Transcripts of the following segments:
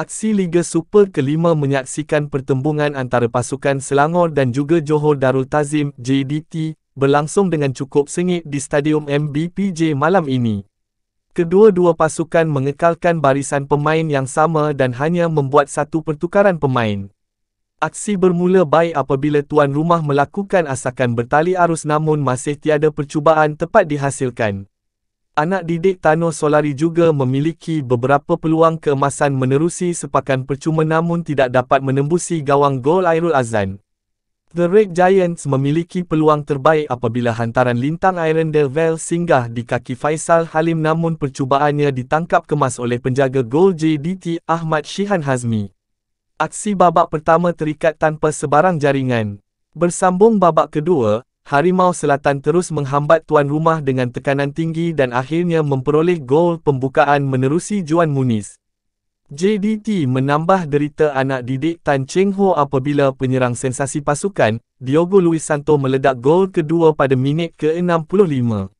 Aksi Liga Super ke-5 menyaksikan pertembungan antara pasukan Selangor dan juga Johor Darul Tazim JDT berlangsung dengan cukup sengit di Stadium MBPJ malam ini. Kedua-dua pasukan mengekalkan barisan pemain yang sama dan hanya membuat satu pertukaran pemain. Aksi bermula baik apabila tuan rumah melakukan asakan bertali arus namun masih tiada percubaan tepat dihasilkan. Anak didik Tano Solari juga memiliki beberapa peluang keemasan menerusi sepakan percuma namun tidak dapat menembusi gawang gol Airul Azan. The Red Giants memiliki peluang terbaik apabila hantaran lintang Iron Delvel singgah di kaki Faisal Halim namun percubaannya ditangkap kemas oleh penjaga gol JDT Ahmad Shihan Hazmi. Aksi babak pertama terikat tanpa sebarang jaringan. Bersambung babak kedua, Harimau Selatan terus menghambat tuan rumah dengan tekanan tinggi dan akhirnya memperoleh gol pembukaan menerusi Juan Muniz. JDT menambah derita anak didik Tan Cheng Ho apabila penyerang sensasi pasukan, Diogo Luis Santo meledak gol kedua pada minit ke-65.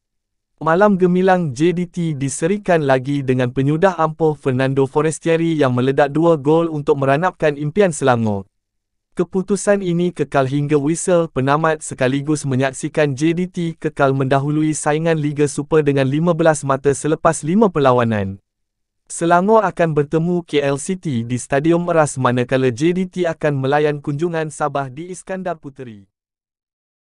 Malam gemilang JDT diserikan lagi dengan penyudah ampuh Fernando Forestieri yang meledak dua gol untuk meranapkan impian Selangor keputusan ini kekal hingga whistle penamat sekaligus menyaksikan JDT kekal mendahului saingan Liga Super dengan 15 mata selepas 5 perlawanan. Selangor akan bertemu KL City di Stadium Meras manakala JDT akan melayan kunjungan Sabah di Iskandar Puteri.